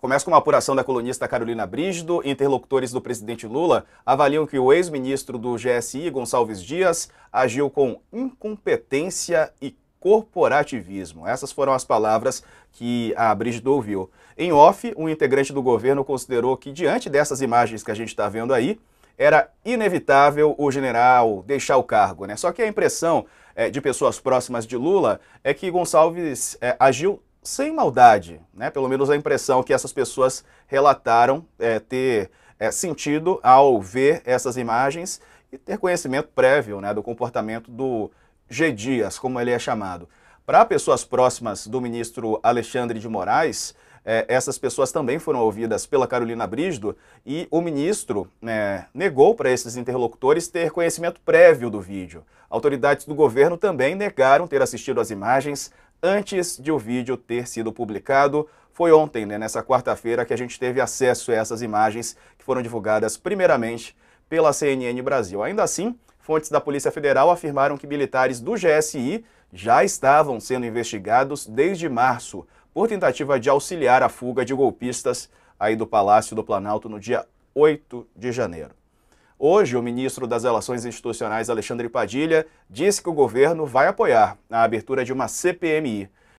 Começa com uma apuração da colunista Carolina Brígido. Interlocutores do presidente Lula avaliam que o ex-ministro do GSI, Gonçalves Dias, agiu com incompetência e corporativismo. Essas foram as palavras que a Brígido ouviu. Em off, um integrante do governo considerou que, diante dessas imagens que a gente está vendo aí, era inevitável o general deixar o cargo. Né? Só que a impressão é, de pessoas próximas de Lula é que Gonçalves é, agiu sem maldade, né? pelo menos a impressão que essas pessoas relataram é, ter é, sentido ao ver essas imagens e ter conhecimento prévio né, do comportamento do G. Dias, como ele é chamado. Para pessoas próximas do ministro Alexandre de Moraes, é, essas pessoas também foram ouvidas pela Carolina Brígido e o ministro né, negou para esses interlocutores ter conhecimento prévio do vídeo. Autoridades do governo também negaram ter assistido às imagens, antes de o vídeo ter sido publicado. Foi ontem, né, nessa quarta-feira, que a gente teve acesso a essas imagens que foram divulgadas primeiramente pela CNN Brasil. Ainda assim, fontes da Polícia Federal afirmaram que militares do GSI já estavam sendo investigados desde março por tentativa de auxiliar a fuga de golpistas aí do Palácio do Planalto no dia 8 de janeiro. Hoje, o ministro das Relações Institucionais, Alexandre Padilha, disse que o governo vai apoiar a abertura de uma CPMI.